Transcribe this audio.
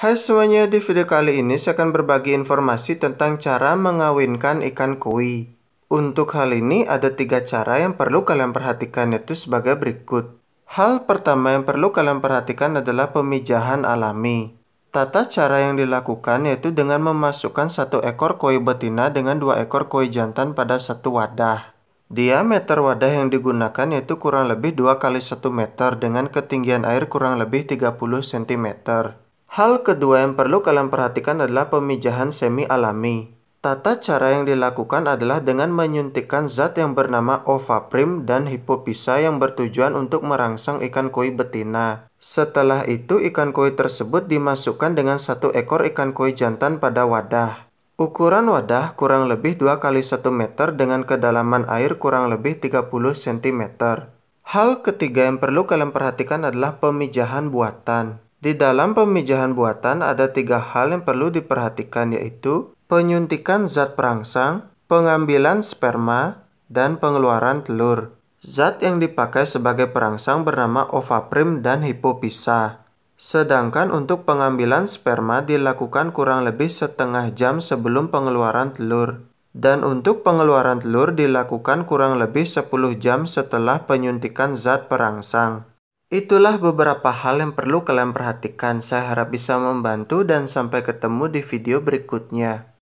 Hai semuanya, di video kali ini saya akan berbagi informasi tentang cara mengawinkan ikan koi. Untuk hal ini ada tiga cara yang perlu kalian perhatikan yaitu sebagai berikut. Hal pertama yang perlu kalian perhatikan adalah pemijahan alami. Tata cara yang dilakukan yaitu dengan memasukkan satu ekor koi betina dengan dua ekor koi jantan pada satu wadah. Diameter wadah yang digunakan yaitu kurang lebih 2 kali 1 meter dengan ketinggian air kurang lebih 30 cm. Hal kedua yang perlu kalian perhatikan adalah pemijahan semi alami. Tata cara yang dilakukan adalah dengan menyuntikkan zat yang bernama ovaprim dan hipopisa yang bertujuan untuk merangsang ikan koi betina. Setelah itu, ikan koi tersebut dimasukkan dengan satu ekor ikan koi jantan pada wadah. Ukuran wadah kurang lebih 2 kali 1 meter dengan kedalaman air kurang lebih 30 cm. Hal ketiga yang perlu kalian perhatikan adalah pemijahan buatan. Di dalam pemijahan buatan ada tiga hal yang perlu diperhatikan yaitu penyuntikan zat perangsang, pengambilan sperma, dan pengeluaran telur. Zat yang dipakai sebagai perangsang bernama ovaprim dan hipopisa. Sedangkan untuk pengambilan sperma dilakukan kurang lebih setengah jam sebelum pengeluaran telur. Dan untuk pengeluaran telur dilakukan kurang lebih 10 jam setelah penyuntikan zat perangsang. Itulah beberapa hal yang perlu kalian perhatikan. Saya harap bisa membantu dan sampai ketemu di video berikutnya.